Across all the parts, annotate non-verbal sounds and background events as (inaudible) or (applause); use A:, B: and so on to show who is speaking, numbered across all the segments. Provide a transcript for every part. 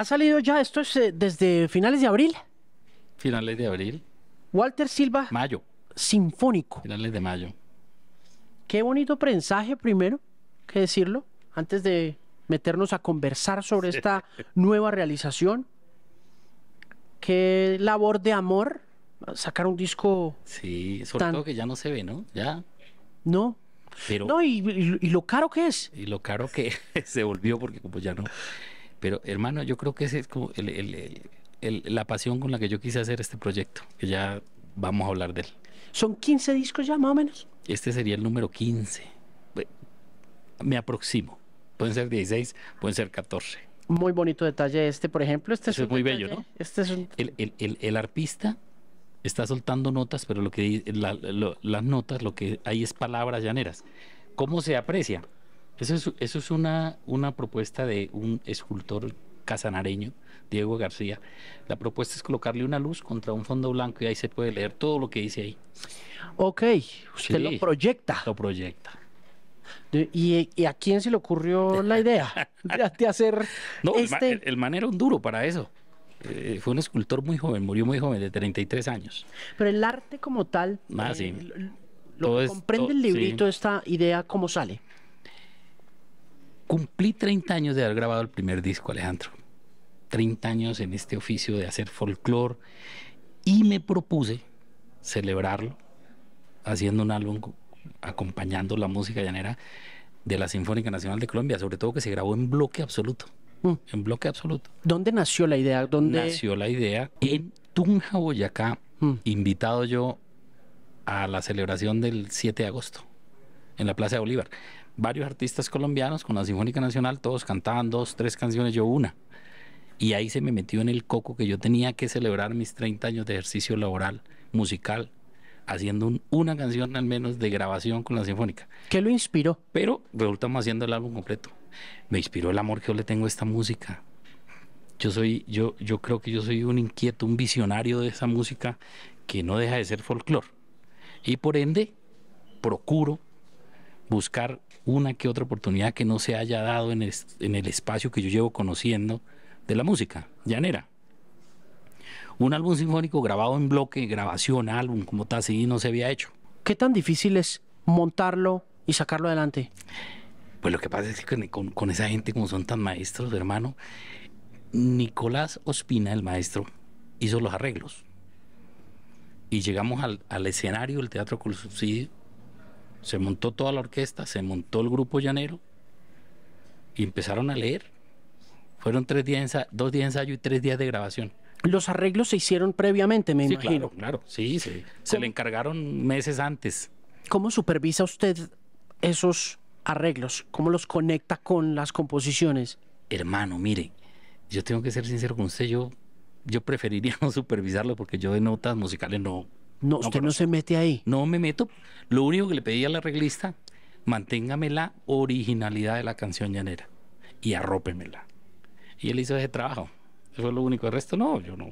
A: ha salido ya, esto desde finales de abril.
B: Finales de abril.
A: Walter Silva.
B: Mayo. Sinfónico. Finales de mayo.
A: Qué bonito prensaje primero, que decirlo, antes de meternos a conversar sobre esta nueva realización. Qué labor de amor sacar un disco.
B: Sí, sobre todo que
A: ya no se ve, ¿no? Ya. No. Pero... No, y lo caro que es.
B: Y lo caro que (laughs) se volvió porque como ya no pero hermano, yo creo que esa es la pasión con la que yo quise hacer este proyecto, que ya vamos a hablar de él. ¿Son 15 discos
A: ya, más o menos?
B: Este sería el número 15. Me aproximo. Pueden ser 16, pueden ser 14.
A: Muy bonito detalle este, por ejemplo. Este, es, muy bello, ¿no?
B: Este es el arpista está soltando notas, pero lo que las notas, lo que hay es palabras llaneras. ¿Cómo se aprecia? Eso es, una, propuesta de un escultor casanareño, Diego García. La propuesta es colocarle una luz contra un fondo blanco y ahí se puede leer todo lo que dice ahí. Ok, usted lo proyecta. Lo proyecta. ¿Y, a
A: quién se le ocurrió la idea de, (laughs) hacer
B: el, este? el man era un duro para eso. Eh, fue un escultor muy joven, murió muy joven, de 33 años.
A: Pero el arte como tal,
B: ah, lo, comprende el librito,
A: esta idea, ¿cómo sale?
B: Cumplí 30 años de haber grabado el primer disco, Alejandro. 30 años en este oficio de hacer folclore y me propuse celebrarlo haciendo un álbum acompañando la música llanera de la Sinfónica Nacional de Colombia, sobre todo que se grabó en bloque absoluto. Mm. En bloque absoluto.
A: ¿Dónde nació la idea? Nació
B: la idea en Tunja, Boyacá, mm. invitado yo a la celebración del 7 de agosto en la Plaza de Bolívar varios artistas colombianos con la Sinfónica Nacional, todos cantaban dos, tres canciones, yo una. Y ahí se me metió en el coco que yo tenía que celebrar mis 30 años de ejercicio laboral, musical, haciendo una canción al menos de grabación con la Sinfónica. ¿Qué lo inspiró? Pero resultamos haciendo el álbum completo. Me inspiró el amor que yo le tengo a esta música. Yo soy, yo, yo creo que yo soy un inquieto, un visionario de esa música que no deja de ser folclor Y por ende, procuro buscar una que otra oportunidad que no se haya dado en el, espacio que yo llevo conociendo de la música llanera. Un álbum sinfónico grabado en bloque, grabación, álbum, como tal, así no se había hecho. ¿Qué tan difícil es montarlo y sacarlo adelante? Pues lo que pasa es que con, esa gente, como son tan maestros, hermano, Nicolás Ospina, el maestro, hizo los arreglos. Y llegamos al, escenario del Teatro con se montó toda la orquesta, se montó el grupo llanero y empezaron a leer. Fueron tres días dos días de ensayo y tres días de grabación. Los
A: arreglos se hicieron previamente, me imagino. Claro,
B: claro, sí, sí. Se le encargaron meses antes. ¿Cómo
A: supervisa usted esos
B: arreglos? ¿Cómo los conecta con las composiciones? Hermano, mire, yo tengo que ser sincero con usted, yo, yo preferiría (laughs) no supervisarlo porque yo de notas musicales no,
A: no, usted no, se mete ahí.
B: No me meto. Lo único que le pedí a la reglista, manténgame la originalidad de la canción llanera y arrópemela. Y él hizo ese trabajo. Eso es lo único. El resto no, yo no,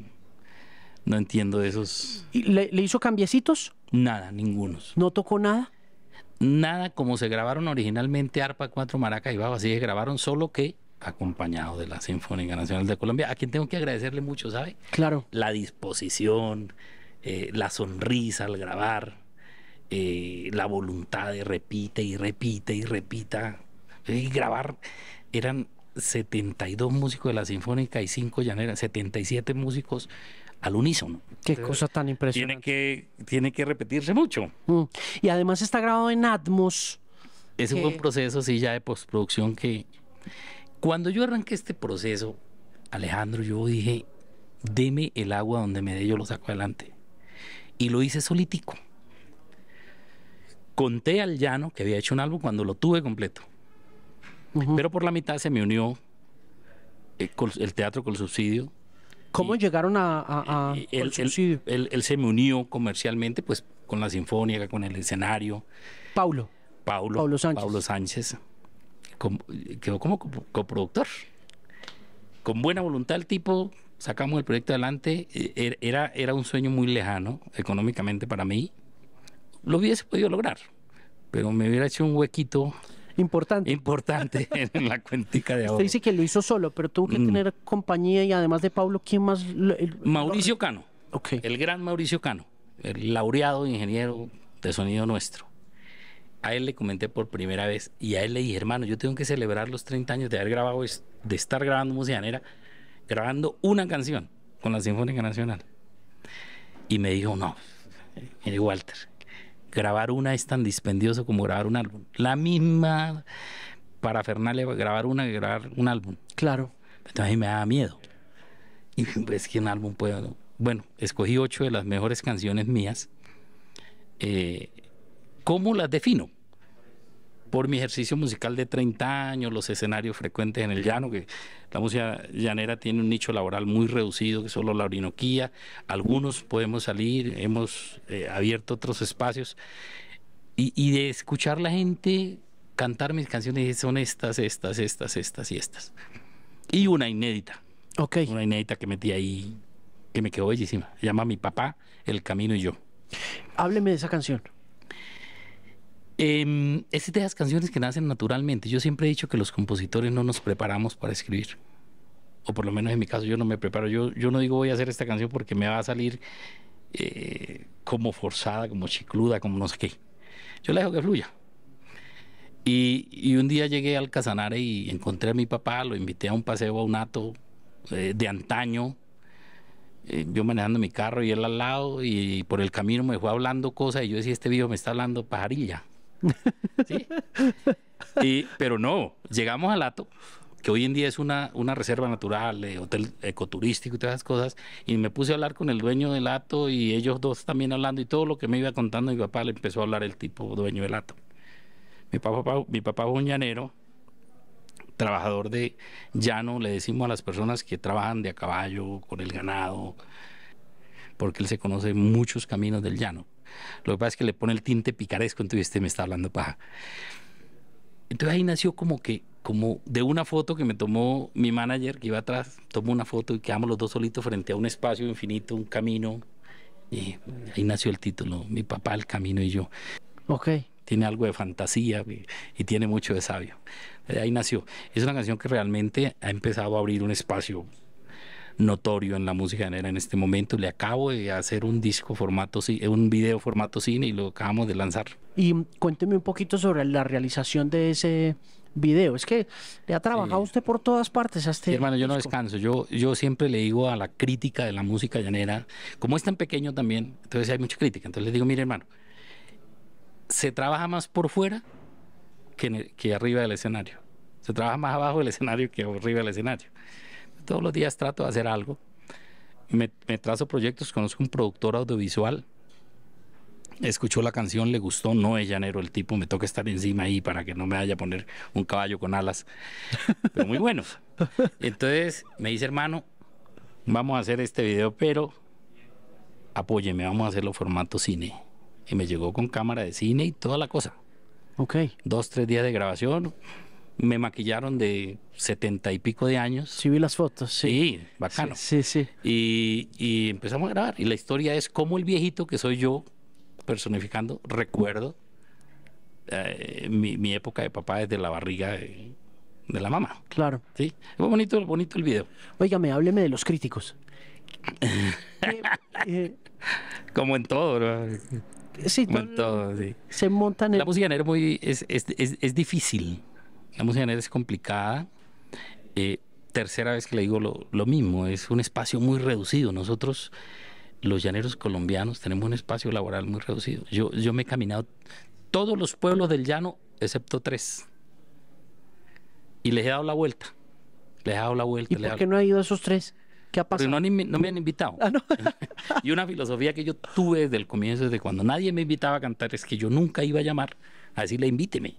B: no entiendo de esos.
A: ¿Y le, hizo cambiecitos?
B: Nada, ningunos. ¿No tocó nada? Nada, como se grabaron originalmente arpa, cuatro Maraca y bajo, así se grabaron, solo que acompañado de la Sinfónica Nacional de Colombia, a quien tengo que agradecerle mucho, ¿sabe? Claro. La disposición, eh, la sonrisa al grabar, eh, la voluntad de repite y repite y repita. Y grabar eran 72 músicos de la Sinfónica y 5 llaneras, 77 músicos al unísono. Qué cosa tan impresionante. Tiene que, tiene que repetirse mucho. Mm.
A: Y además está grabado en Atmos. Es un un
B: proceso, sí, ya de postproducción que... Cuando yo arranqué este proceso, Alejandro, yo dije, deme el agua donde me dé, yo lo saco adelante y lo hice solitico. Conté al llano que había hecho un álbum cuando lo tuve completo. Pero por la mitad se me unió eh, el, teatro con eh, eh, el subsidio. ¿Cómo llegaron a, él, subsidio? se me unió comercialmente, pues con la sinfónica, con el escenario. Paulo. Paulo, Paulo Sánchez. quedó como coproductor. Con buena voluntad el tipo sacamos el proyecto adelante, eh, er, era, era un sueño muy lejano económicamente para mí. Lo hubiese podido lograr, pero me hubiera hecho un huequito Importante. Importante (laughs) en la cuentica de ahora. Usted
A: dice que lo hizo solo, pero tuvo que mm. tener compañía y además de Pablo, ¿quién más?
B: Mauricio Cano. El gran Mauricio Cano, el laureado ingeniero de sonido nuestro. A él le comenté por primera vez y a él le dije, hermano, yo tengo que celebrar los 30 años de haber grabado, de estar grabando música grabando una canción con la Sinfónica Nacional. Y me dijo, no, mire Walter, grabar una es tan dispendioso como grabar un álbum. La misma para Fernández grabar una que grabar un álbum. Claro. Entonces me daba miedo. Y es que un álbum puedo... Bueno, escogí ocho de las mejores canciones mías. Eh, ¿Cómo las defino? por mi ejercicio musical de 30 años, los escenarios frecuentes en el llano, que la música llanera tiene un nicho laboral muy reducido, que solo la orinoquía, algunos podemos salir, hemos eh, abierto otros espacios, y, de escuchar la gente cantar mis canciones, son estas, estas, estas, estas y estas. Y una inédita. Una inédita que metí ahí, que me quedó bellísima. llama llama Mi papá, El Camino y yo.
A: Hábleme de esa canción.
B: Em, es de esas canciones que nacen naturalmente. Yo siempre he dicho que los compositores no nos preparamos para escribir. O por lo menos en mi caso yo no me preparo. Yo, yo no digo voy a hacer esta canción porque me va a salir eh, como forzada, como chicluda, como no sé qué. Yo la dejo que fluya. Y, un día llegué al Casanare y encontré a mi papá, lo invité a un paseo a un ato eh, de antaño, eh, yo manejando mi carro y él al lado, y, por el camino me fue hablando cosas, y yo decía, este viejo me está hablando pajarilla. ¿Sí? Y, pero no, llegamos al Lato, que hoy en día es una, una reserva natural, eh, hotel ecoturístico y todas esas cosas, y me puse a hablar con el dueño del Lato y ellos dos también hablando y todo lo que me iba contando mi papá le empezó a hablar el tipo dueño del Lato. Mi papá, mi papá un llanero, trabajador de llano, le decimos a las personas que trabajan de a caballo, con el ganado, porque él se conoce muchos caminos del llano. Lo que pasa es que le pone el tinte picaresco, entonces este me está hablando paja. Entonces ahí nació como que, como de una foto que me tomó mi manager que iba atrás, tomó una foto y quedamos los dos solitos frente a un espacio infinito, un camino. Y ahí nació el título, mi papá, el camino y yo. Ok. Tiene algo de fantasía y, y tiene mucho de sabio. Eh, ahí nació. Es una canción que realmente ha empezado a abrir un espacio notorio en la música llanera en este momento. Le acabo de hacer un disco formato, un video formato cine y lo acabamos de lanzar.
A: Y cuénteme un poquito sobre la realización de ese video. Es que le ha
B: trabajado usted por todas partes a este hermano, yo no descanso. Yo, yo siempre le digo a la crítica de la música llanera, como es tan pequeño también, entonces hay mucha crítica. Entonces le digo, mire, hermano, se trabaja más por fuera que, que arriba del escenario. Se trabaja más abajo del escenario que arriba del escenario todos los días trato de hacer algo. Me, trazo proyectos, conozco un productor audiovisual, escuchó la canción, le gustó, no es llanero el tipo, me toca estar encima ahí para que no me vaya a poner un caballo con alas, pero muy bueno. Entonces me dice, hermano, vamos a hacer este video, pero apóyeme, vamos a hacerlo formato cine. Y me llegó con cámara de cine y toda la cosa. Ok. Dos, tres días de grabación, me maquillaron de setenta y pico de años. Sí, vi las fotos, sí. Sí, bacano. Sí, sí. Y, empezamos a grabar. Y la historia es como el viejito que soy yo, personificando, recuerdo eh, mi, época de papá desde la barriga de, la mamá.
A: Claro. Sí, fue bonito, bonito el video. Óigame, hábleme de los críticos.
B: (laughs) Eh, como en todo, ¿no? Sí, Como en todo, sí. Se montan en... La música en es, es, es, es difícil la música negra es complicada. Eh, tercera vez que le digo lo, mismo, es un espacio muy reducido. Nosotros, los llaneros colombianos, tenemos un espacio laboral muy reducido. Yo, yo me he caminado todos los pueblos del llano, excepto tres. Y les he dado la vuelta. Les he dado la vuelta. ¿Y por qué no ha ido a esos tres? ¿Qué ha pasado? no, me han invitado. Ah, (laughs) y una filosofía que yo tuve desde el comienzo, desde cuando nadie me invitaba a cantar, es que yo nunca iba a llamar a decirle invíteme.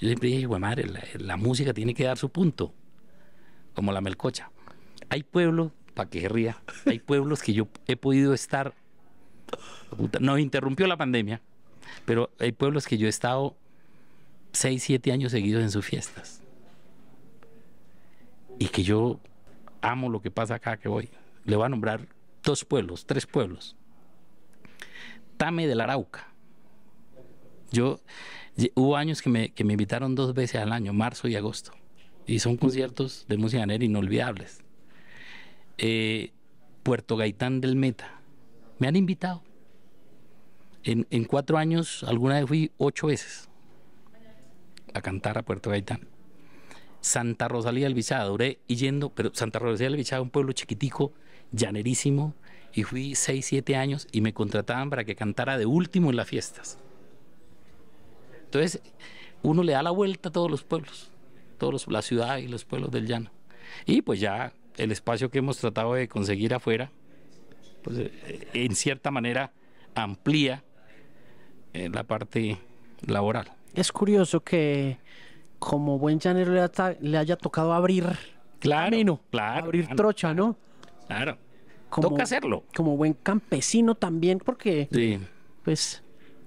B: Yo siempre dije, güey, madre, la, música tiene que dar su punto, como la melcocha. Hay pueblos, para que ría, hay (laughs) pueblos que yo he podido estar, nos interrumpió la pandemia, pero hay pueblos que yo he estado 6, 7 años seguidos en sus fiestas. Y que yo amo lo que pasa acá que voy. Le voy a nombrar dos pueblos, tres pueblos. Tame del Arauca, yo, hubo años que me, invitaron dos veces al año, marzo y agosto, y son conciertos de música negra inolvidables. Eh, Puerto Gaitán del Meta, me han invitado. En, cuatro años, alguna vez fui ocho veces a cantar a Puerto Gaitán. Santa Rosalía del Bichada, duré yendo, pero Santa Rosalía del Bichada, un pueblo chiquitico, llanerísimo, y fui seis, siete años y me contrataban para que cantara de último en las fiestas. Entonces, uno le da la vuelta a todos los pueblos, todos los, la ciudad y los pueblos del llano. Y pues ya el espacio que hemos tratado de conseguir afuera, pues eh, en cierta manera amplía eh, la parte laboral.
A: Es curioso que como buen llanero le, haya, tocado abrir
B: camino, abrir trocha, ¿no? Claro. Toca
A: hacerlo. Como buen campesino también, porque pues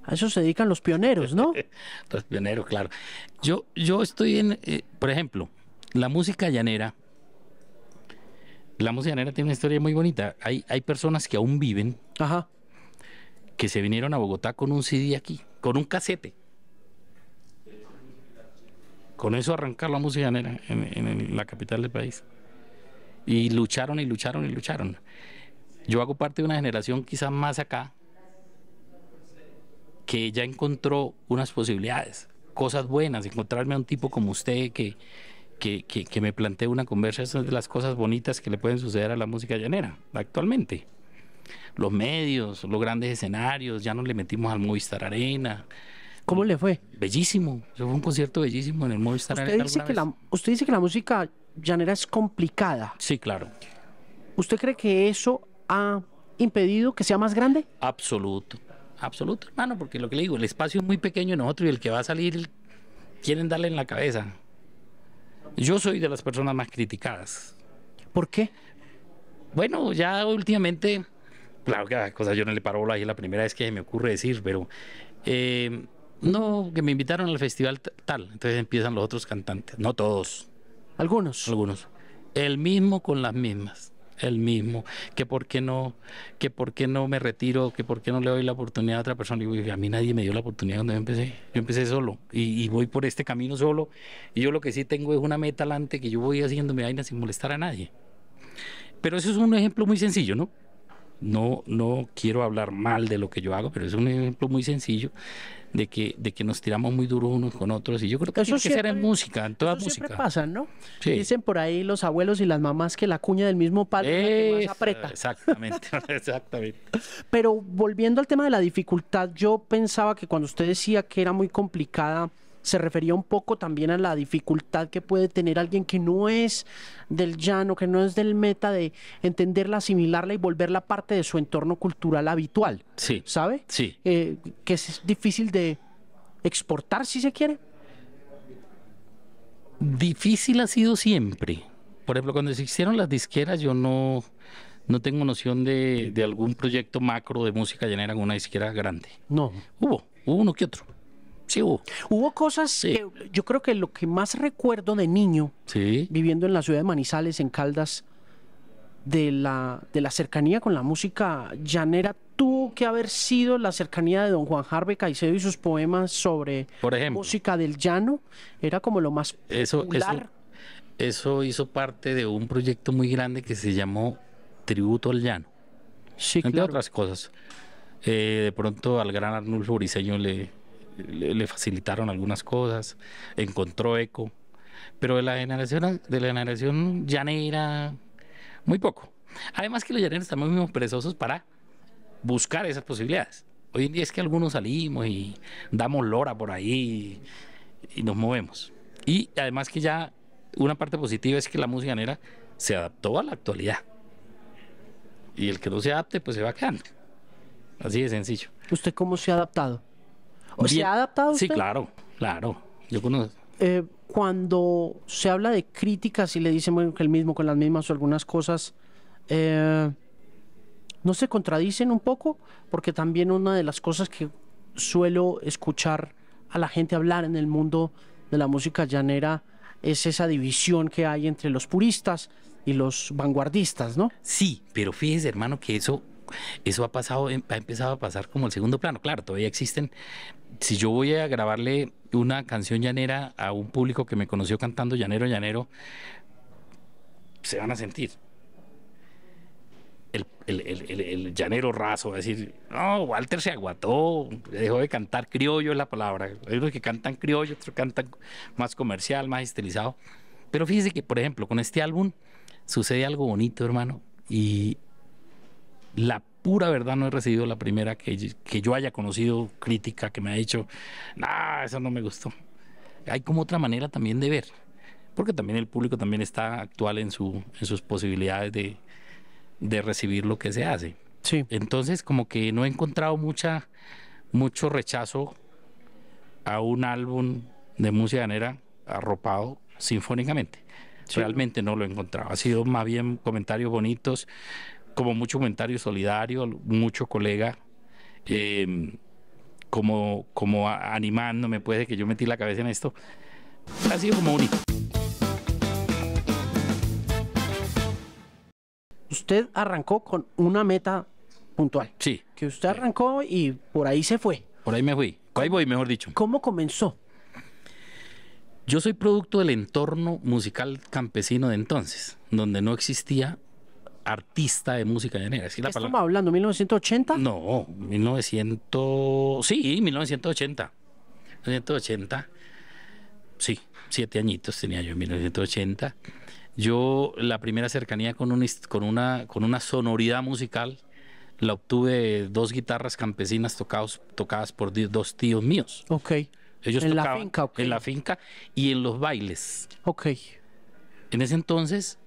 A: a eso se dedican
B: los pioneros, ¿no? (laughs) los pioneros, claro. Yo, yo estoy en, eh, por ejemplo, la música llanera. La música llanera tiene una historia muy bonita. Hay, hay personas que aún viven, Ajá. que se vinieron a Bogotá con un CD aquí, con un casete. Con eso arrancar la música llanera en, en la capital del país. Y lucharon y lucharon y lucharon. Yo hago parte de una generación quizás más acá, que ya encontró unas posibilidades, cosas buenas, encontrarme a un tipo como usted que, que, me plantee una conversa, esas son las cosas bonitas que le pueden suceder a la música llanera actualmente. Los medios, los grandes escenarios, ya nos le metimos al Movistar Arena. ¿Cómo le fue? Bellísimo, eso fue un concierto bellísimo en el Movistar usted Arena. Dice que la, usted dice
A: que la música llanera es complicada. Sí, claro. ¿Usted cree que eso ha impedido que sea más grande?
B: Absoluto, absoluto, hermano, porque lo que le digo, el espacio es muy pequeño en nosotros y el que va a salir quieren darle en la cabeza. Yo soy de las personas más criticadas. ¿Por qué? Bueno, ya últimamente, claro que ah, cosas yo no le paro y es la primera vez que me ocurre decir, pero eh, no, que me invitaron al festival tal, entonces empiezan los otros cantantes, no todos. Algunos. Algunos. El mismo con las mismas el mismo, que por qué no, que por qué no me retiro, que por qué no le doy la oportunidad a otra persona. Y a mí nadie me dio la oportunidad cuando yo empecé. Yo empecé solo y, voy por este camino solo. Y yo lo que sí tengo es una meta alante que yo voy haciendo mi vaina sin molestar a nadie. Pero eso es un ejemplo muy sencillo, ¿no? No, no quiero hablar mal de lo que yo hago, pero es un ejemplo muy sencillo de que, de que nos tiramos muy duro unos con otros. Y yo creo que eso tiene que ser en música, en toda música. pasa, ¿no? Dicen
A: por ahí los abuelos y las mamás que la cuña del mismo palo aprieta.
B: Exactamente, (laughs) exactamente.
A: Pero volviendo al tema de la dificultad, yo pensaba que cuando usted decía que era muy complicada se refería un poco también a la dificultad que puede tener alguien que no es del llano, que no es del meta de entenderla, asimilarla y volverla parte de su entorno cultural habitual. Sí. ¿Sabe? Sí. Eh, que es difícil de
B: exportar si se quiere. Difícil ha sido siempre. Por ejemplo, cuando se hicieron las disqueras, yo no, no tengo noción de, algún proyecto macro de música llanera en una disquera grande. No. Hubo, hubo uno que otro hubo. cosas yo creo que lo que más recuerdo de niño,
A: viviendo en la ciudad de Manizales, en Caldas, de la, de la cercanía con la música llanera tuvo que haber sido la cercanía de don Juan Jarve Caicedo y sus poemas sobre música del llano. Era como lo más
B: eso, popular. Eso, hizo parte de un proyecto muy grande que se llamó Tributo al Llano. entre otras cosas. Eh, de pronto al gran Arnulfo Briseño le, le, facilitaron algunas cosas, encontró eco, pero de la generación, de la generación llanera, muy poco. Además que los llaneros estamos mismos perezosos para buscar esas posibilidades. Hoy en día es que algunos salimos y damos lora por ahí y, nos movemos. Y además que ya una parte positiva es que la música llanera se adaptó a la actualidad. Y el que no se adapte, pues se va quedando. Así de sencillo.
A: ¿Usted cómo se ha adaptado?
B: ¿Se ha adaptado Sí, claro, claro. Yo conozco.
A: Eh, cuando se habla de críticas y le dicen que el mismo con las mismas o algunas cosas, eh, ¿no se contradicen un poco? Porque también una de las cosas que suelo escuchar a la gente hablar en el mundo de la música llanera es esa división que hay entre los puristas y los vanguardistas, ¿no?
B: Sí, pero fíjese, hermano, que eso, eso ha pasado, em, ha empezado a pasar como el segundo plano. Claro, todavía existen si yo voy a grabarle una canción llanera a un público que me conoció cantando llanero, llanero, se van a sentir. El, llanero raso va a decir, no, Walter se aguató, dejó de cantar criollo es la palabra. Hay unos que cantan criollo, otros cantan más comercial, más estilizado. Pero fíjese que, por ejemplo, con este álbum sucede algo bonito, hermano, y la pura verdad no he recibido la primera que, yo haya conocido crítica que me ha dicho, no, eso no me gustó. Hay como otra manera también de ver, porque también el público también está actual en, su, sus posibilidades de, recibir lo que se hace. Sí. Entonces como que no he encontrado mucha, mucho rechazo a un álbum de música Ganera arropado sinfónicamente. Realmente no lo he encontrado. Ha sido más bien comentarios bonitos como mucho comentario solidario, mucho colega, em, como, como animándome, puede que yo metí la cabeza en esto. Ha sido como único. Usted arrancó con una
A: meta puntual. Sí. Que usted arrancó y por ahí se fue.
B: Por ahí me fui. ahí voy, mejor dicho. ¿Cómo comenzó? Yo soy producto del entorno musical campesino de entonces, donde no existía artista de música llanera. Es que ¿Qué estamos
A: hablando? ¿1980? No,
B: 1900... Sí, 1980. 1980. Sí, siete añitos tenía yo en 1980. Yo la primera cercanía con, un, con, una, con una sonoridad musical la obtuve dos guitarras campesinas tocados, tocadas por dos tíos míos. Ok. Ellos en la finca, okay. en la finca y en los bailes. Ok. En ese entonces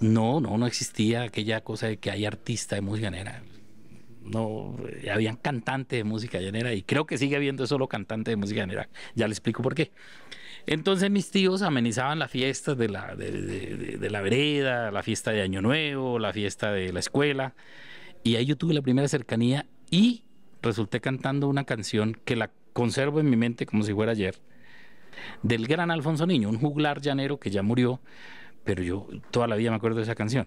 B: no, no, no existía aquella cosa de que hay artista de música llanera. No, eh, habían cantante de música llanera y creo que sigue habiendo solo cantante de música llanera. Ya le explico por qué. Entonces mis tíos amenizaban las fiestas de la, de, de la vereda, la fiesta de Año Nuevo, la fiesta de la escuela. Y ahí yo tuve la primera cercanía y resulté cantando una canción que la conservo en mi mente como si fuera ayer, del gran Alfonso Niño, un juglar llanero que ya murió, pero yo toda la vida me acuerdo de esa canción.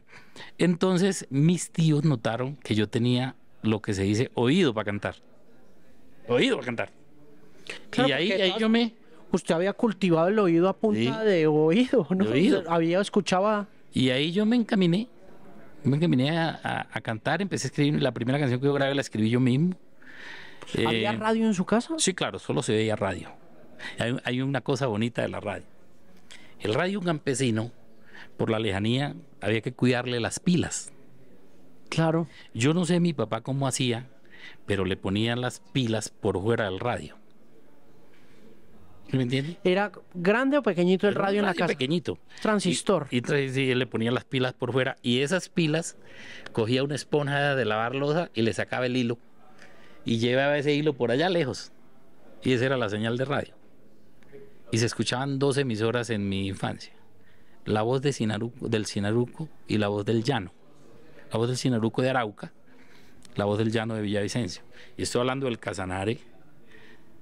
B: Entonces mis tíos notaron que yo tenía lo que se dice oído para cantar. Oído para cantar.
A: y ahí, yo me... Usted había cultivado el oído a punta de oído, ¿no? oído. (laughs) Había escuchaba...
B: Y ahí yo me encaminé, me encaminé a, cantar, empecé a escribir, la primera canción que yo grabé la escribí yo mismo. ¿Había eh, radio en su casa? Sí, claro, solo se veía radio. Hay, hay, una cosa bonita de la radio. El radio campesino por la lejanía, había que cuidarle las pilas. Claro. Yo no sé mi papá cómo hacía, pero le ponían las pilas por fuera del radio. ¿Me entiendes?
A: ¿Era grande o pequeñito el radio, en la casa?
B: pequeñito. Transistor. Y, le ponía las pilas por fuera. Y esas pilas cogía una esponja de lavar loza y le sacaba el hilo. Y llevaba ese hilo por allá lejos. Y esa era la señal de radio. Y se escuchaban dos emisoras en mi infancia la voz de del Sinaruco y la voz del Llano. La voz del Sinaruco de Arauca, la voz del Llano de Villavicencio. Y estoy hablando del Casanare.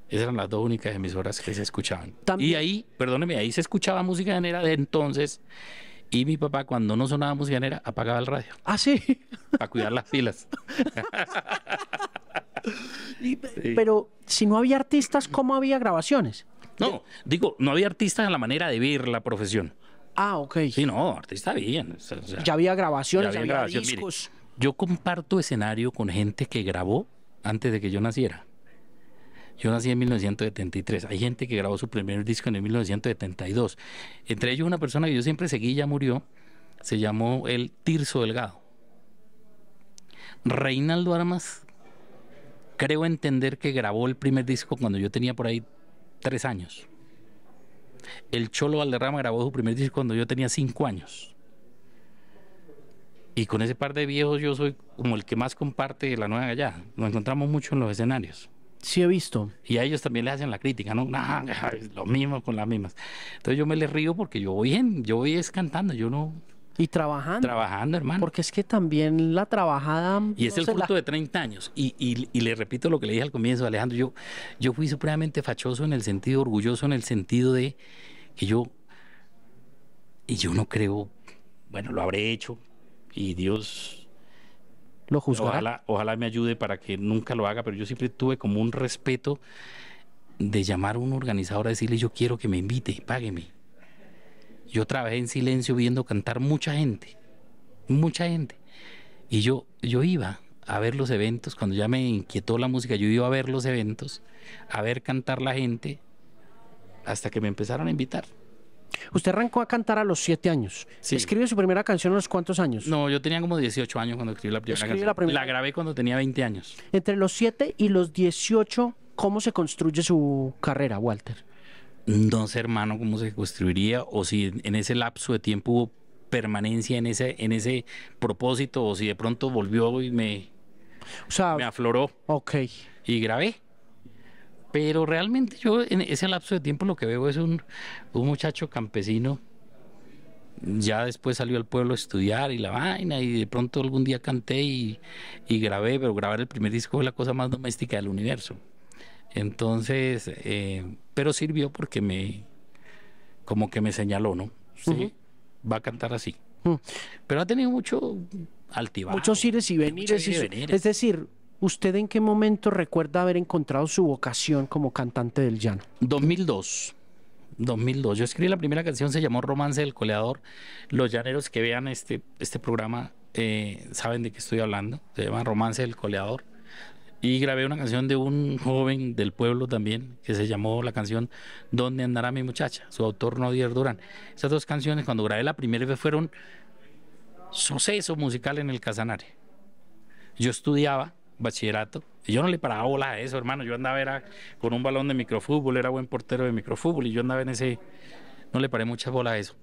B: Esas eran las dos únicas emisoras que se escuchaban. Y ahí, perdóneme, ahí se escuchaba música genera de entonces. Y mi papá, cuando no sonaba música genera, apagaba el radio. Ah, sí. Para cuidar las pilas. (laughs)
A: Pero si no había artistas, ¿cómo había grabaciones?
B: No, digo, no había artistas en la manera de vivir la profesión. Ah, ok. Sí, no, artista bien. ya había grabaciones, ya había, discos. yo comparto escenario con gente que grabó antes de que yo naciera. Yo nací en 1973. Hay gente que grabó su primer disco en 1972. Entre ellos una persona que yo siempre seguí, ya murió. Se llamó el Tirso Delgado. Reinaldo Armas, creo entender que grabó el primer disco cuando yo tenía por ahí tres años. El Cholo Valderrama grabó su primer disco cuando yo tenía 5 años. Y con ese par de viejos yo soy como el que más comparte la nueva allá. Nos encontramos mucho en los escenarios. Sí he visto. Y a ellos también les hacen la crítica, ¿no? (laughs) lo mismo con las mismas. Entonces yo me les río porque yo voy yo voy cantando, yo no... Y trabajando. Trabajando, hermano. Porque es que también la trabajada...
A: Y es el culto de
B: 30 años. Y, y, y, le repito lo que le dije al comienzo, Alejandro, yo, yo fui supremamente fachoso en el sentido, orgulloso en el sentido de que yo... Y yo no creo, bueno, lo habré hecho y Dios
A: lo juzgará. Ojalá,
B: ojalá me ayude para que nunca lo haga, pero yo siempre tuve como un respeto de llamar a un organizador a decirle yo quiero que me invite, págueme yo trabajé en silencio viendo cantar mucha gente, mucha gente. Y yo, yo iba a ver los eventos, cuando ya me inquietó la música, yo iba a ver los eventos, a ver cantar la gente, hasta que me empezaron a invitar.
A: Usted arrancó a cantar a los siete años. Sí. ¿Escribe su primera canción a los cuántos años?
B: No, yo tenía como 18 años cuando escribí la primera canción. La, la grabé cuando tenía 20 años.
A: Entre los siete y los 18, ¿cómo se construye su carrera, Walter?
B: no sé, hermano, cómo se construiría o si en ese lapso de tiempo hubo permanencia en ese, en ese propósito o si de pronto volvió y me, me afloró. Ok. Y grabé. Pero realmente yo en ese lapso de tiempo lo que veo es un, muchacho campesino. Ya después salió al pueblo a estudiar y la vaina y de pronto algún día canté y, y grabé, pero grabar el primer disco fue la cosa más doméstica del universo. Entonces, eh, pero sirvió porque me, como que me señaló, ¿no? Sí, va a cantar así. Pero ha tenido mucho altibajo. Muchos ires y venires. Es
A: decir, ¿usted en qué momento recuerda haber encontrado su vocación como cantante del llano?
B: 2002. 2002. Yo escribí la primera canción, se llamó Romance del Coleador. Los llaneros que vean este, este programa eh, saben de qué estoy hablando. Se llama Romance del Coleador. Y grabé una canción de un joven del pueblo también, que se llamó la canción ¿Dónde andará mi muchacha? Su autor Nodier Durán. Esas dos canciones, cuando grabé la primera vez, fueron suceso musical en el Casanare. Yo estudiaba bachillerato yo no le paraba bola a eso, hermano. Yo andaba era con un balón de microfútbol, era buen portero de microfútbol y yo andaba en ese. No le paré mucha bola a eso.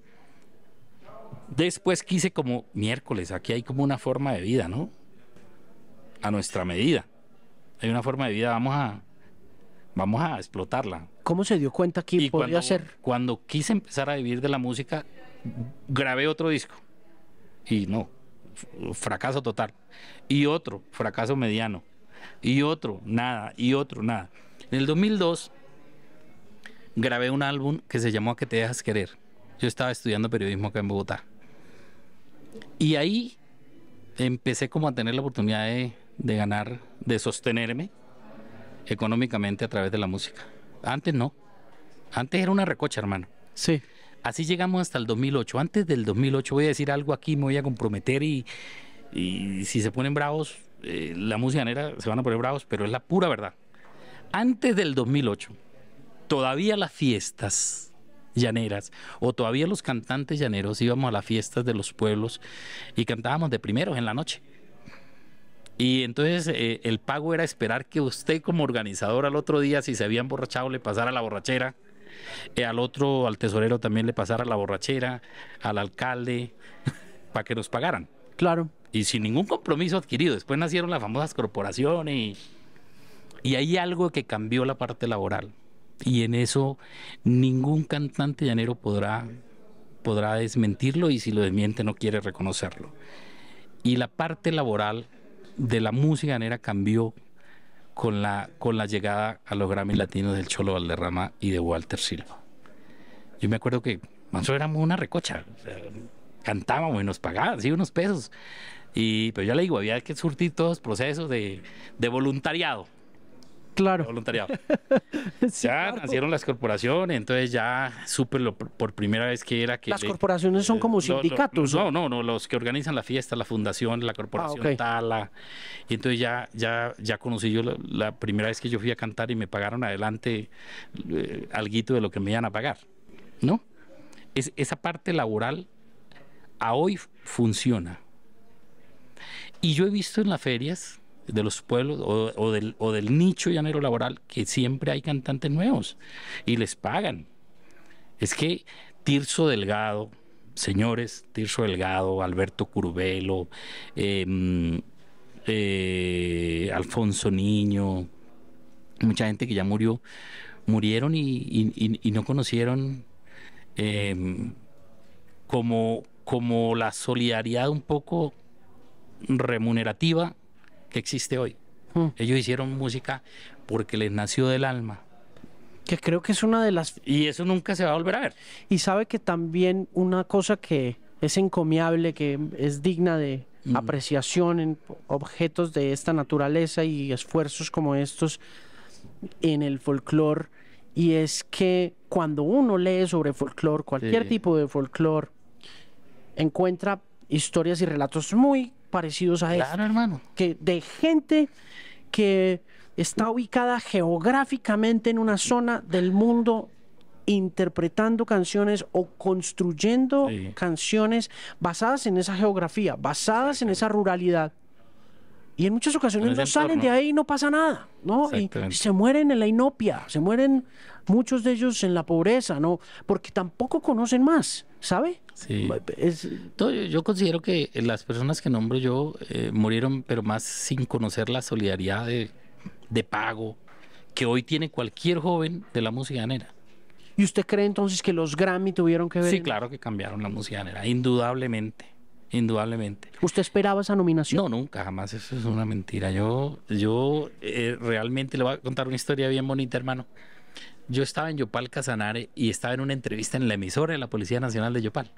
B: Después quise como miércoles, aquí hay como una forma de vida, ¿no? A nuestra medida hay una forma de vida, vamos a, vamos a explotarla. ¿Cómo se dio cuenta que podía hacer? Cuando quise empezar a vivir de la música, grabé otro disco y no, fracaso total. Y otro, fracaso mediano. Y otro, nada. Y otro, nada. En el 2002 grabé un álbum que se llamó A que te dejas querer. Yo estaba estudiando periodismo acá en Bogotá. Y ahí empecé como a tener la oportunidad de de ganar, de sostenerme económicamente a través de la música. Antes no. Antes era una recocha, hermano. Sí. Así llegamos hasta el 2008. Antes del 2008 voy a decir algo aquí, me voy a comprometer y, si se ponen bravos, eh, la música llanera se van a poner bravos, pero es la pura verdad. Antes del 2008, todavía las fiestas llaneras o todavía los cantantes llaneros íbamos a las fiestas de los pueblos y cantábamos de primeros en la noche. Y entonces eh, el pago era esperar que usted como organizador al otro día, si se había emborrachado, le pasara la borrachera. Eh, al otro, al tesorero también le pasara la borrachera, al alcalde, (laughs) para que nos pagaran. Claro. Y sin ningún compromiso adquirido. Después nacieron las famosas corporaciones. Y, y hay algo que cambió la parte laboral. Y en eso ningún cantante llanero podrá, podrá desmentirlo y si lo desmiente no quiere reconocerlo. Y la parte laboral de la música era cambió con la, con la llegada a los Grammy Latinos del Cholo Valderrama y de Walter Silva. Yo me acuerdo que nosotros éramos una recocha, cantábamos y nos pagaban, sí, unos pesos. Y, pero ya le digo, había que surtir todos los procesos de voluntariado. Claro. voluntariado. (laughs) ya nacieron las corporaciones, entonces ya supe lo, por primera vez que era que... Las
A: corporaciones son como sindicatos.
B: no, no, no, los que organizan la fiesta, la fundación, la corporación ah, Y entonces ya, ya, ya conocí yo la, primera vez que yo fui a cantar y me pagaron adelante eh, Al guito de lo que me iban a pagar, ¿no? Es, esa parte laboral a hoy funciona. Y yo he visto en las ferias de los pueblos o, del, o del nicho llanero laboral, que siempre hay cantantes nuevos y les pagan. Es que Tirso Delgado, señores, Tirso Delgado, Alberto Curvelo, em, eh, Alfonso Niño, mucha gente que ya murió, murieron y, no conocieron em, como, como la solidaridad un poco remunerativa que existe hoy. Mm. Ellos hicieron música porque les nació del alma.
A: Que creo que es una de las...
B: Y eso nunca se va a volver a ver. Y sabe que también una
A: cosa que es encomiable, que es digna de mm. apreciación en objetos de esta naturaleza y esfuerzos como estos en el folclore, y es que cuando uno lee sobre folclore, cualquier tipo de folclore, encuentra historias y relatos muy parecidos a claro, este. hermano. Que de gente que está ubicada geográficamente en una zona del mundo interpretando canciones o construyendo canciones basadas en esa geografía, basadas en esa ruralidad. Y en muchas ocasiones no salen de ahí y no pasa nada, ¿no? Y se mueren en la inopia, se mueren muchos de ellos en la pobreza, ¿no? Porque tampoco conocen más, ¿sabe?
B: Sí. Yo considero que las personas que nombro yo eh, murieron, pero más sin conocer la solidaridad de, pago que hoy tiene cualquier joven de la música nera
A: ¿Y usted cree entonces que los Grammy tuvieron que ver? Sí,
B: claro que cambiaron la música nera indudablemente indudablemente. ¿Usted esperaba esa nominación? No, nunca, jamás, eso es una mentira. Yo, yo eh, realmente le voy a contar una historia bien bonita, hermano. Yo estaba en Yopal Casanare y estaba en una entrevista en la emisora de la Policía Nacional de Yopal.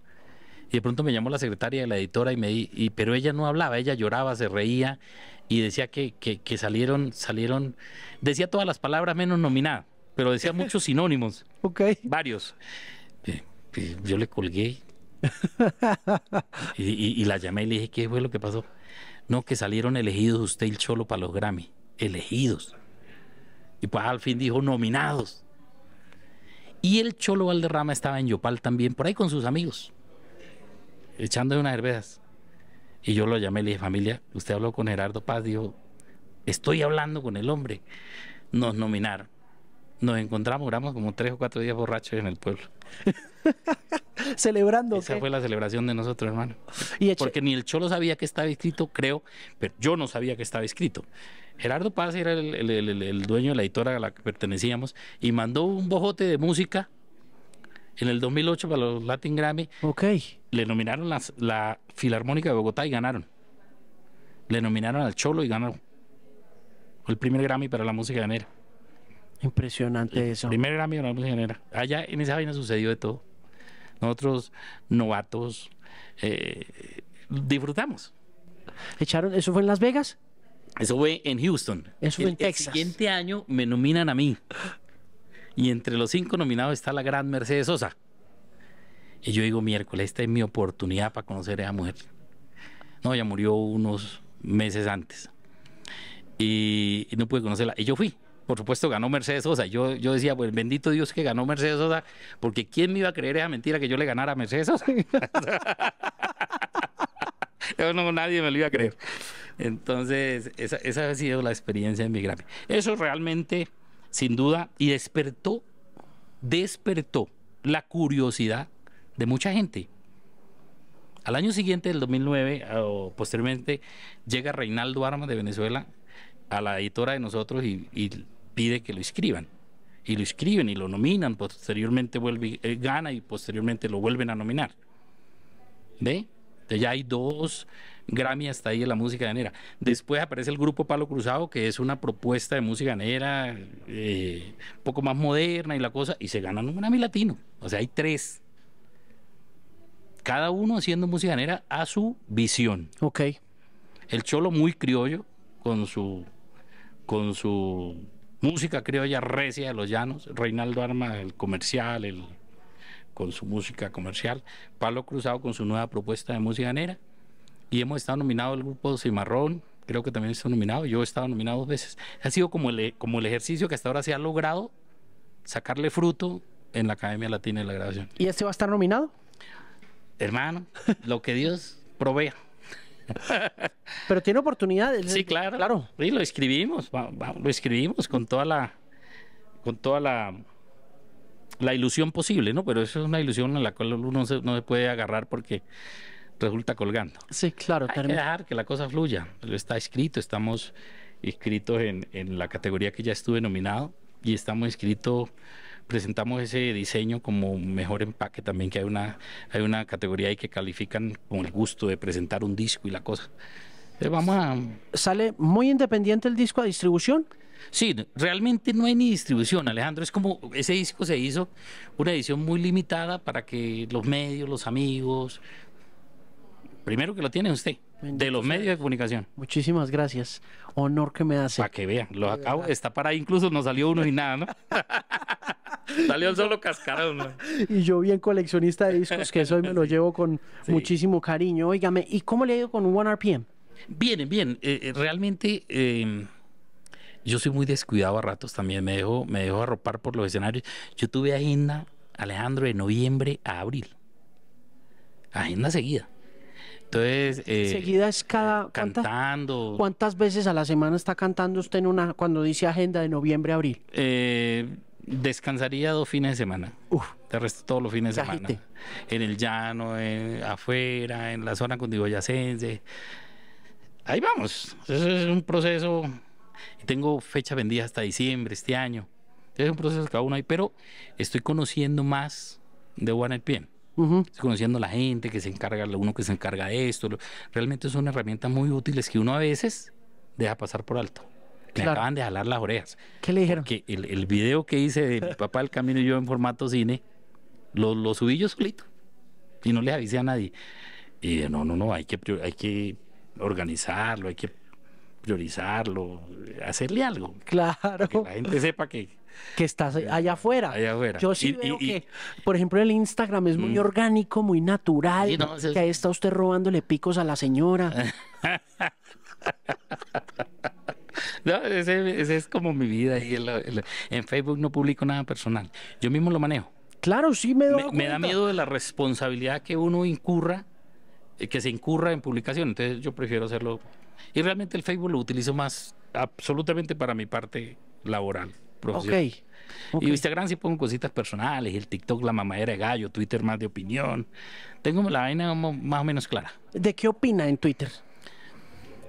B: Y de pronto me llamó la secretaria de la editora y me y, pero ella no hablaba, ella lloraba, se reía y decía que, salieron, salieron, decía todas las palabras menos nominada, pero decía muchos sinónimos. (laughs) ok. Varios. Yo le colgué y, la llamé y le dije, ¿qué fue lo que pasó? No, que salieron elegidos usted y el Cholo para los Grammy. Elegidos. Y pues al fin dijo, nominados. Y el Cholo Valderrama estaba en Yopal también, por ahí con sus amigos, echando unas cervezas. Y yo lo llamé y le dije, familia, usted habló con Gerardo Paz, dijo, estoy hablando con el hombre. Nos nominaron. Nos encontramos, duramos como tres o cuatro días borrachos en el pueblo.
A: (laughs) celebrando. Esa fue
B: la celebración de nosotros, hermano. Porque ni el Cholo sabía que estaba escrito, creo, pero yo no sabía que estaba escrito. Gerardo Paz era el, dueño de la editora a la que pertenecíamos y mandó un bojote de música en el 2008 para los Latin Grammy. Ok. Le nominaron la Filarmónica de Bogotá y ganaron. Le nominaron al Cholo y ganaron. el primer Grammy para la música ganera. Impresionante eso. Primer Grammy para la música ganera. Allá en esa vaina sucedió de todo. Nosotros, novatos, eh, disfrutamos. ¿Echaron? ¿Eso fue en Las Vegas? Eso fue en Houston. Eso fue en Texas. El siguiente año me nominan a mí. Y entre los cinco nominados está la gran Mercedes Sosa. Y yo digo, miércoles, esta es mi oportunidad para conocer a esa mujer. No, ella murió unos meses antes. Y no pude conocerla. Y yo fui por supuesto ganó Mercedes Sosa. Yo, yo decía, pues bendito Dios que ganó Mercedes Sosa, porque ¿quién me iba a creer esa mentira que yo le ganara a Mercedes Sosa? (laughs) no, nadie me lo iba a creer. Entonces, esa, ha sido la experiencia en mi gran... Eso realmente, sin duda, y despertó, despertó la curiosidad de mucha gente. Al año siguiente, del 2009, o posteriormente, llega Reinaldo Armas de Venezuela a la editora de nosotros y pide que lo escriban Y lo escriben y lo nominan, posteriormente vuelve, eh, gana y posteriormente lo vuelven a nominar. ¿Ve? ya hay dos Grammy hasta ahí en la música ganera. Después aparece el grupo Palo Cruzado, que es una propuesta de música ganera eh, un poco más moderna y la cosa, y se ganan un Grammy latino. O sea, hay tres. Cada uno haciendo música ganera a su visión. Ok. El cholo muy criollo, con su, con su música criolla recia de los llanos, Reinaldo Arma, el comercial, el, con su música comercial, Pablo Cruzado con su nueva propuesta de música negra, y hemos estado nominados el grupo Cimarrón, creo que también está nominado, yo he estado nominado dos veces. Ha sido como el, como el ejercicio que hasta ahora se ha logrado sacarle fruto en la Academia Latina de la Grabación.
A: ¿Y este va a estar nominado?
B: Hermano, lo que Dios provea. Pero tiene oportunidades. Sí, claro. claro. Y lo escribimos, lo escribimos con toda la con toda la la ilusión posible, ¿no? Pero eso es una ilusión a la cual uno no se puede agarrar porque resulta colgando. Sí, claro. Hay que dejar que la cosa fluya. Está escrito, estamos escritos en, en la categoría que ya estuve nominado y estamos inscritos presentamos ese diseño como mejor empaque también, que hay una, hay una categoría ahí que califican con el gusto de presentar un disco y la cosa. Eh, vamos ¿Sale muy independiente el disco a distribución? Sí, realmente no hay ni distribución, Alejandro. Es como ese disco se hizo una edición muy limitada para que los medios, los amigos, primero que lo tiene usted, de los medios de comunicación.
A: Muchísimas gracias. Honor que me hace. Para que
B: vean, acabo. Está para ahí, incluso no salió uno y nada, ¿no? (laughs) Salió solo cascarón.
A: y yo bien coleccionista de discos que eso me lo (laughs) llevo con muchísimo cariño. Óigame, ¿y cómo le ha ido con One RPM?
B: Bien, bien. Eh, eh, realmente em, yo soy muy descuidado a ratos también. Me dejo, me dejo arropar por los escenarios. Yo tuve agenda, Alejandro, de noviembre a abril. Agenda seguida. Entonces, eh, es cada cantando. ¿Cuántas
A: veces a la semana está cantando usted en una cuando dice agenda de noviembre a abril?
B: Eh, descansaría dos fines de semana. Uf. Te resto todos los fines de semana. En el llano, en, afuera, en la zona con cundiboyacense. Ahí vamos. Eso es un proceso. Tengo fecha vendida hasta diciembre este año. Es un proceso que uno hay, pero estoy conociendo más de One Pien conociendo a la gente que se encarga, uno que se encarga de esto. Realmente son herramientas muy útiles que uno a veces deja pasar por alto. Le acaban de jalar las orejas. ¿Qué le dijeron? Que el, el, video que hice de (laughs) papá del camino y yo en formato cine, lo, subí yo solito. Y no le avisé a nadie. Y de, no, no, no, hay que, hay que organizarlo, hay que priorizarlo, hacerle algo. Claro. Que la gente sepa que,
A: que está allá afuera. Allá afuera. Yo sí por ejemplo, el Instagram es muy mm. orgánico, muy natural, que ahí está usted robándole picos a la señora. (laughs)
B: No, ese, es como mi vida. en Facebook no publico nada personal. Yo mismo lo manejo. Claro, sí me da. me, da miedo de la responsabilidad que uno incurra, eh, que se incurra en publicación. Entonces yo prefiero hacerlo. Y realmente el Facebook lo utilizo más absolutamente para mi parte laboral. Ok. Y Instagram sí pongo cositas personales, el TikTok la mamadera de gallo, Twitter más de opinión. Tengo la vaina más o menos clara. ¿De qué opina en Twitter?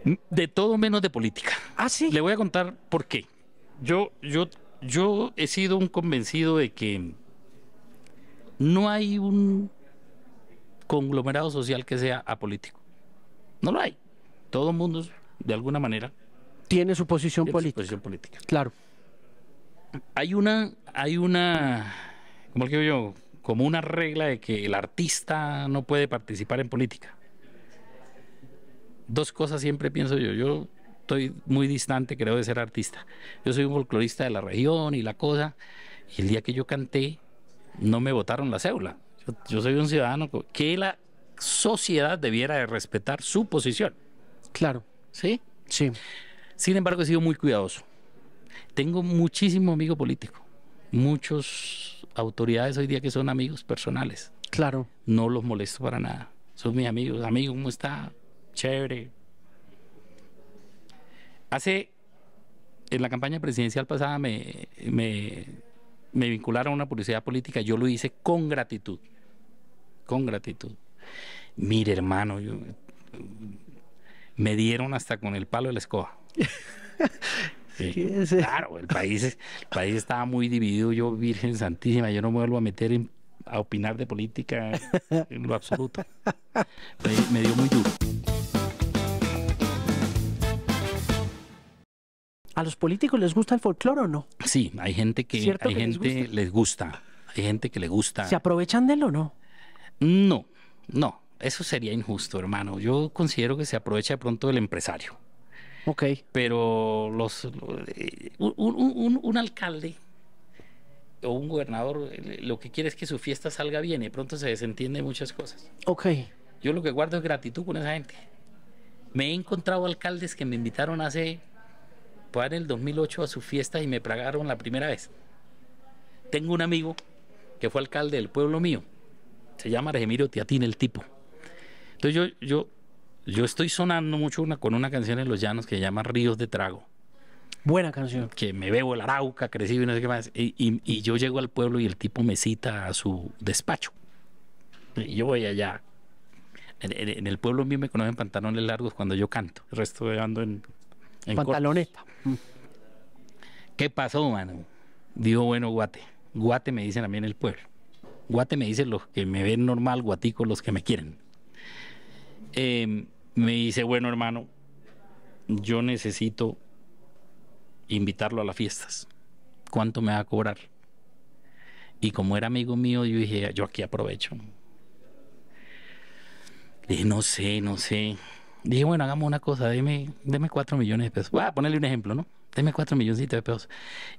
B: Mm, de todo menos de política. Ah, sí. Le voy a contar por qué. Yo, yo, yo he sido un convencido de que no hay un conglomerado social que sea apolítico. No lo hay. Todo el mundo, de alguna manera, tiene Su posición política. Claro hay una, hay una, yo? Como una regla de que el artista no puede participar en política. Dos cosas siempre pienso yo. Yo estoy muy distante, creo, de ser artista. Yo soy un folclorista de la región y la cosa. Y el día que yo canté, no me votaron la cédula. Yo, soy un ciudadano que la sociedad debiera respetar su posición. Claro. ¿Sí? Sí. Sin embargo, he sido muy cuidadoso. Tengo muchísimo amigo político, muchos autoridades hoy día que son amigos personales. Claro. No los molesto para nada. Son mis amigos. Amigo, ¿cómo está? Chévere. Hace, en la campaña presidencial pasada me, me, vincularon a una publicidad política. Yo lo hice con gratitud. Con gratitud. Mire, hermano, me dieron hasta con el palo de la escoba. (laughs) Claro, el país, el país estaba muy dividido. Yo, Virgen Santísima, yo no me vuelvo a meter a opinar de política (laughs) en lo absoluto. me, dio muy duro.
A: ¿A los políticos les gusta el folclore o no?
B: Sí, hay gente que, hay gente les gusta? Hay gente que le gusta. ¿Se
A: aprovechan de él o no?
B: No, no. Eso sería injusto, hermano. Yo considero que se aprovecha pronto del empresario. Ok. Pero los, un, alcalde o un gobernador lo que quiere es que su fiesta salga bien y pronto se desentiende muchas cosas. Ok. Yo lo que guardo es gratitud con esa gente. Me he encontrado alcaldes que me invitaron hace, para en el 2008 a su fiesta y me pagaron la primera vez. Tengo un amigo que fue alcalde del pueblo mío. Se llama Regimiro Tiatín el tipo. Entonces yo, yo yo estoy sonando mucho con una canción en Los Llanos que se llama Ríos de Trago. Buena canción. Que me veo el arauca, crecido y no sé qué más. Y, yo llego al pueblo y el tipo me cita a su despacho. Y yo voy allá. En, el pueblo mío me conocen pantalones largos cuando yo canto. El resto ando en,
A: Pantaloneta.
B: Mm. ¿Qué pasó, mano? Digo, bueno, guate. Guate me dicen a mí en el pueblo. Guate me dicen los que me ven normal, guatico los que me quieren. Em, me dice, bueno hermano, yo necesito invitarlo a las fiestas. ¿Cuánto me va a cobrar? Y como era amigo mío, yo dije, yo aquí aprovecho. dije, no sé, no sé. Dije, bueno, hagamos una cosa, deme, deme millones de pesos. Voy a ponerle un ejemplo, ¿no? Deme cuatro milloncitos de pesos.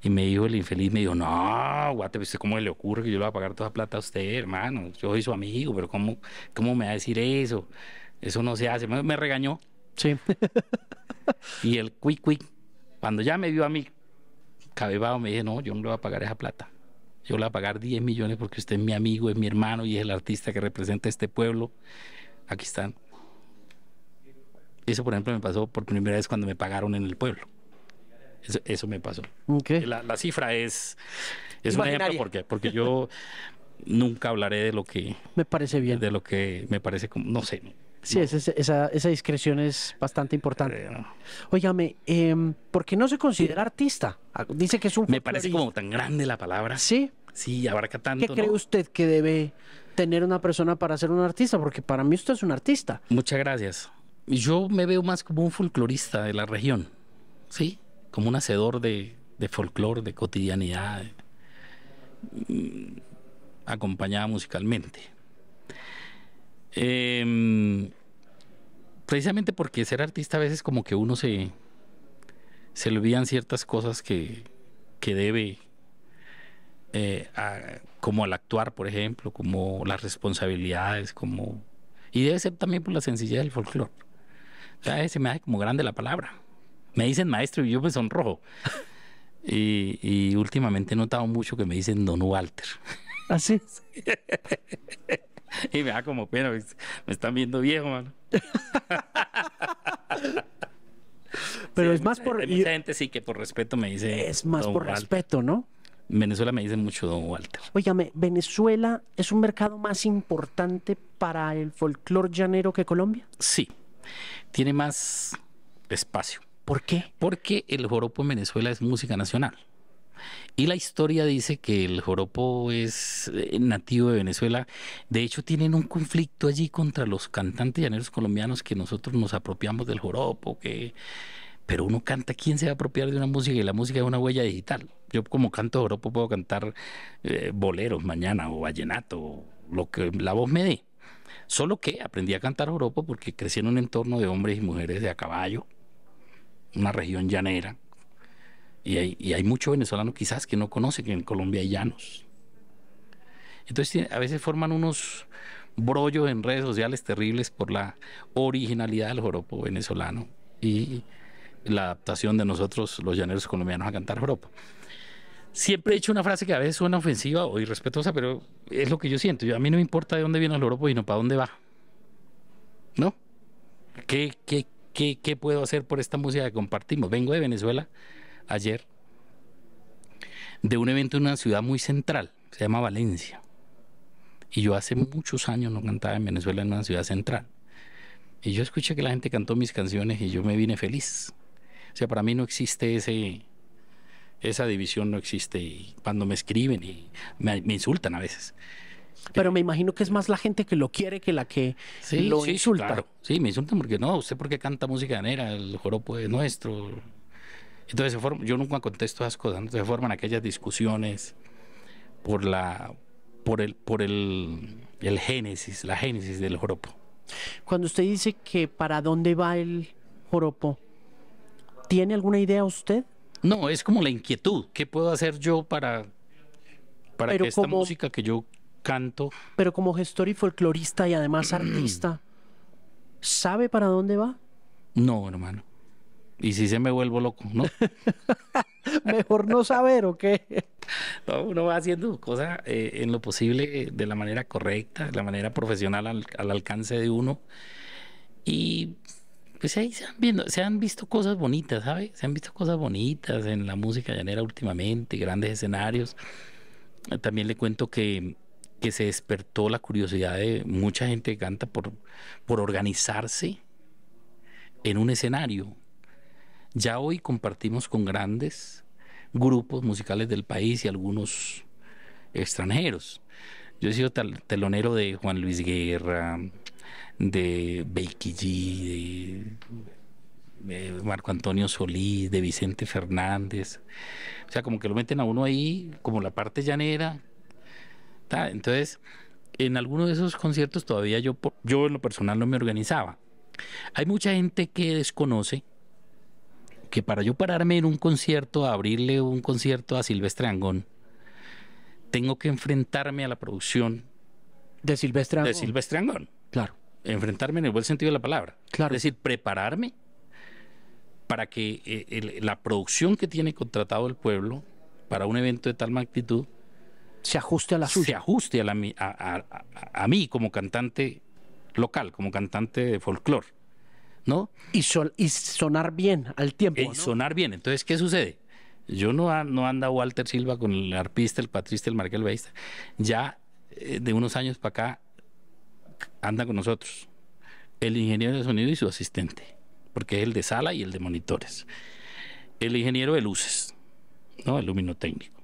B: Y me dijo el infeliz, me dijo, no, guate, pues, ¿cómo le ocurre que yo le voy a pagar toda la plata a usted, hermano? Yo soy su amigo, pero ¿cómo, cómo me va a decir eso? Eso no se hace. Me, regañó. Sí. (laughs) y el quick quick, cuando ya me vio a mí cabebado, me dije, no, yo no le voy a pagar esa plata. Yo le voy a pagar 10 millones porque usted es mi amigo, es mi hermano y es el artista que representa este pueblo. Aquí están. Eso, por ejemplo, me pasó por primera vez cuando me pagaron en el pueblo. Eso, me pasó. La, cifra es, es un ejemplo porque, porque yo (laughs) nunca hablaré de lo que... Me parece bien. De lo que me parece como... No sé,
A: Sí, esa, discreción es bastante importante. Óigame, em, ¿por qué no se considera artista? Ah, dice que es un... Me parece
B: como tan grande la palabra. Sí. Sí, abarca tanto. ¿Qué cree
A: usted que debe tener una persona para ser un artista? Porque
B: para mí usted es un artista. Muchas gracias. Yo me veo más como un folclorista de la región, ¿sí? Como un hacedor de, de de cotidianidad, mm, acompañada musicalmente. Em, precisamente porque ser artista a veces como que uno se, se olvidan ciertas cosas que, que debe, eh, como al actuar, por ejemplo, como las responsabilidades, como... Y debe ser también por la sencillez del folclore. a veces se me hace como grande la palabra. Me dicen maestro y yo me sonrojo. Y, y últimamente he notado mucho que me dicen don Walter. Así ¿Ah, (laughs) (laughs) Y me da como pena, me están viendo viejo, mano. (laughs) Pero es más por. mucha sí que por respeto me dice. Es más por respeto, ¿no? Venezuela me dicen mucho Don Walter.
A: Óigame, ¿Venezuela es un mercado más importante para el folclor llanero que Colombia?
B: Sí. Tiene más espacio. ¿Por qué? Porque el joropo en Venezuela es música nacional. Y la historia dice que el joropo es eh, nativo de Venezuela. De hecho, tienen un conflicto allí contra los cantantes llaneros colombianos que nosotros nos apropiamos del joropo, pero uno canta, ¿quién se va a apropiar de una música? Y la música es una huella digital. Yo como canto joropo puedo cantar eh, boleros mañana o vallenato, o lo que la voz me dé. Solo que aprendí a cantar joropo porque crecí en un entorno de hombres y mujeres de a caballo, una región llanera, y hay, hay mucho venezolano quizás que no conoce que en Colombia hay llanos. Entonces a veces forman unos brollos en redes sociales terribles por la originalidad del joropo venezolano y la adaptación de nosotros los llaneros colombianos a cantar joropo. Siempre he hecho una frase que a veces suena ofensiva o irrespetuosa, pero es lo que yo siento. Yo, a mí no me importa de dónde viene el joropo, sino para dónde va. ¿No? ¿Qué, qué, qué, qué puedo hacer por esta música que compartimos? Vengo de Venezuela ayer de un evento en una ciudad muy central, se llama Valencia. Y yo hace muchos años no cantaba en Venezuela en una ciudad central. Y yo escuché que la gente cantó mis canciones y yo me vine feliz. O sea, para mí no existe ese, esa división no existe. Y cuando me escriben y me, insultan a veces. Pero me imagino que es más la gente que lo quiere que la que sí, lo sí, insulta. Claro. Sí, me insultan porque no, usted porque canta música ganera, el joropo es nuestro, entonces yo nunca contesto esas cosas, se forman aquellas discusiones por la por el por el, el génesis, la génesis del joropo.
A: Cuando usted dice que para dónde va el joropo, ¿tiene alguna idea usted?
B: No, es como la inquietud, ¿qué puedo hacer yo para para que esta música que yo canto.
A: Pero como gestor y folclorista y además artista, (clears throat) ¿sabe para dónde va?
B: No, hermano. ¿Y si se me vuelvo loco? No. (laughs)
A: Mejor no saber o qué.
B: (laughs) uno va haciendo cosas eh, en lo posible de la manera correcta, de la manera profesional al, alcance de uno. Y pues ahí se han, viendo, se han visto cosas bonitas, ¿sabes? Se han visto cosas bonitas en la música llanera últimamente, grandes escenarios. También le cuento que, que se despertó la curiosidad de mucha gente que canta por, por organizarse en un escenario ya hoy compartimos con grandes grupos musicales del país y algunos extranjeros. Yo he sido telonero de Juan Luis Guerra, de Becky G, de, Marco Antonio Solís, de Vicente Fernández. O sea, como que lo meten a uno ahí, como la parte llanera. Entonces, en algunos de esos conciertos todavía yo, yo en lo personal no me organizaba. Hay mucha gente que desconoce que para yo pararme en un concierto, abrirle un concierto a Silvestre Angón, tengo que enfrentarme a la producción de Silvestre Angón. Claro. Enfrentarme en el buen sentido de la palabra. Claro. Es decir, prepararme para que eh, la producción que tiene contratado el pueblo para un evento de tal magnitud se ajuste a la suya. ajuste a, a, a mí como cantante local, como cantante de folclore. ¿no? Y, sonar bien al tiempo. Y sonar bien. Entonces, ¿qué sucede? Yo no, no anda Walter Silva con el arpista, el patrista, el marqués, el Ya eh, de unos años para acá anda con nosotros el ingeniero de sonido y su asistente, porque es el de sala y el de monitores. El ingeniero de luces, ¿no? El luminotécnico.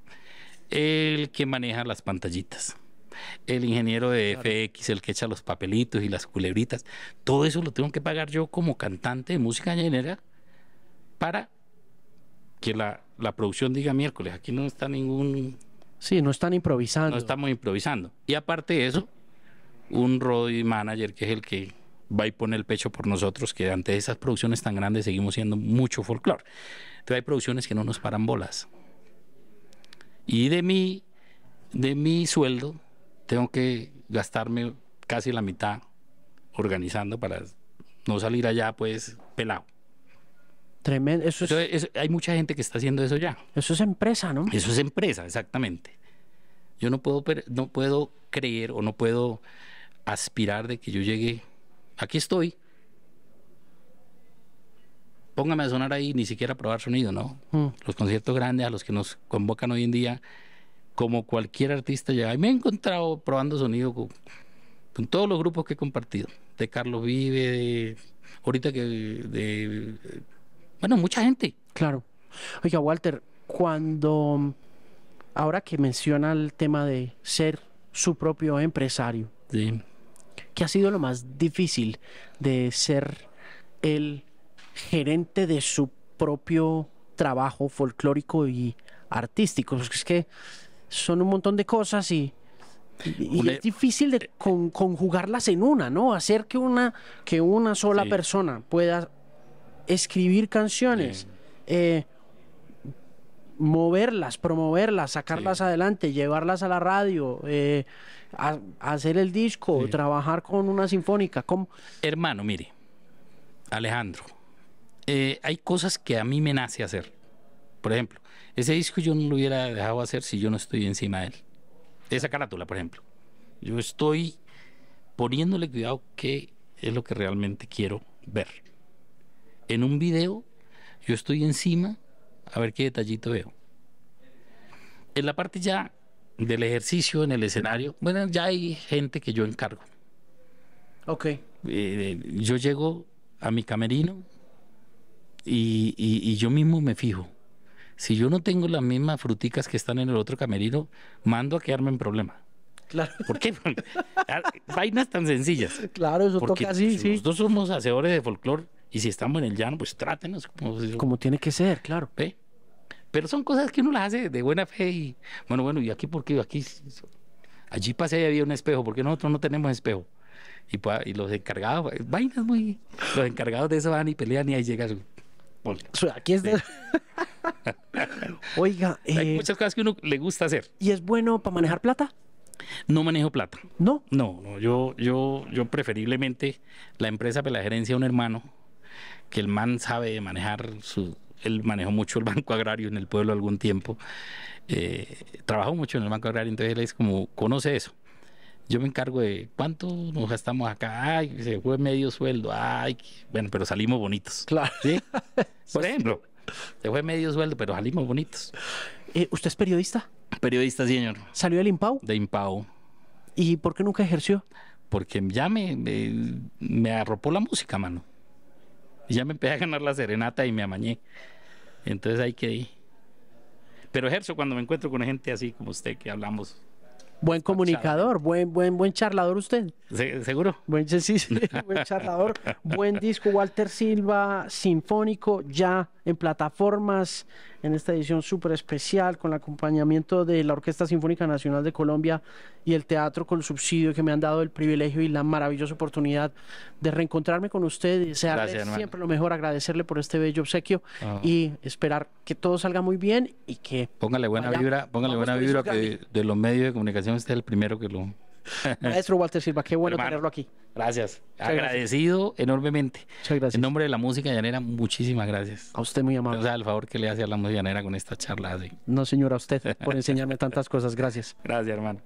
B: El que maneja las pantallitas el ingeniero de FX, el que echa los papelitos y las culebritas, todo eso lo tengo que pagar yo como cantante de música llanera para que la, producción diga miércoles, aquí no está ningún... Sí, no
A: están improvisando. No estamos
B: improvisando. Y aparte de eso, un road manager que es el que va y pone el pecho por nosotros, que ante esas producciones tan grandes seguimos siendo mucho folclore. Entonces hay producciones que no nos paran bolas. Y de mi, de mi sueldo, tengo que gastarme casi la mitad organizando para no salir allá pues pelado. Tremendo. Eso es, hay mucha gente que está haciendo eso ya. Eso es empresa, ¿no? Eso es empresa, exactamente. Yo no puedo, no puedo creer o no puedo aspirar de que yo llegue. Aquí estoy. Póngame a sonar ahí, ni siquiera a probar sonido, ¿no? Mm. Los conciertos grandes a los que nos convocan hoy en día como cualquier artista ya. Y me he encontrado probando sonido con, todos los grupos que he compartido, de Carlos Vive, de, ahorita que bueno, mucha
A: gente. Claro. Oiga, Walter, cuando ahora que menciona el tema de ser su propio empresario. Sí. ¿Qué ha sido lo más difícil de ser el gerente de su propio trabajo folclórico y artístico? es que son un montón de cosas y, y, es difícil de eh, conjugarlas en una, ¿no? Hacer que una, que una sola persona pueda escribir canciones, eh, moverlas, promoverlas, sacarlas adelante, llevarlas a la radio, eh, hacer el disco, trabajar con una sinfónica.
B: Hermano, mire, Alejandro, hay cosas que a mí me nace hacer. Por ejemplo, ese disco yo no lo hubiera dejado hacer si yo no estoy encima de él. Esa carátula, por ejemplo. Yo estoy poniéndole cuidado que es lo que realmente quiero ver. En un video, yo estoy encima a ver qué detallito veo. En la parte ya del ejercicio en el escenario, bueno, ya hay gente que yo encargo. Ok. Eh, yo llego a mi camerino y yo mismo me fijo si yo no tengo las mismas fruticas que están en el otro camerino, mando a quedarme en problema. Claro. ¿Por qué? (laughs) Ah, vainas tan sencillas.
A: Claro, eso toca así, sí. Nosotros
B: somos hacedores de folclore y si estamos en el llano, pues trátenos como, como tiene que ser, claro. ¿Eh? Pero son cosas que uno las hace de buena fe y bueno, bueno, y aquí porque aquí allí pasé y había un espejo, porque nosotros no tenemos espejo. Y, los encargados, vainas muy, los encargados de eso van y pelean y ahí llega (laughs) Oiga. (laughs) Hay eh, muchas cosas que uno le gusta hacer. ¿Y es bueno
A: para manejar plata?
B: No manejo plata. ¿No? No, no yo, yo, yo preferiblemente la empresa para la gerencia de un hermano que el man sabe manejar su, él manejó mucho el (laughs) Banco Agrario en el pueblo algún tiempo, eh, trabajó mucho en el Banco Agrario, entonces él es como, conoce eso yo me encargo de cuánto nos gastamos acá, ay, se fue medio sueldo, ay, bueno, pero salimos bonitos. Claro. (laughs) Por ejemplo, se fue medio sueldo, pero salimos bonitos. Eh, ¿Usted es periodista? Periodista, señor. ¿Salió del IMPAU? De IMPAU. ¿Y por qué nunca ejerció? Porque ya me, me, arropó la música, mano. ya me empecé a ganar la serenata y me amañé. Entonces ahí quedé. Pero ejerzo cuando me encuentro con gente así como usted, que hablamos
A: Buen comunicador, buen, buen, buen charlador usted.
B: ¿Seguro?
A: Buen, (laughs) buen charlador, buen disco, Walter Silva, sinfónico, ya en plataformas en esta edición súper especial con el acompañamiento de la Orquesta Sinfónica Nacional de Colombia y el Teatro con Subsidio que me han dado el privilegio y la maravillosa oportunidad de reencontrarme con usted y desearle siempre lo mejor, agradecerle por este bello obsequio ah. y esperar que todo salga muy bien y que...
B: Póngale buena vibra, póngale buena vibra que de los medios de comunicación esté es el primero que lo (laughs) Maestro
A: Walter Silva, qué bueno tenerlo
B: aquí. Gracias. Agradecido enormemente. Muchas gracias. En nombre de la música llanera, muchísimas gracias. A usted muy amable. O sea, el favor que le hace a la música llanera con esta charla. Así.
A: No, señora, a usted por (laughs) enseñarme tantas cosas. Gracias.
B: Gracias, hermano.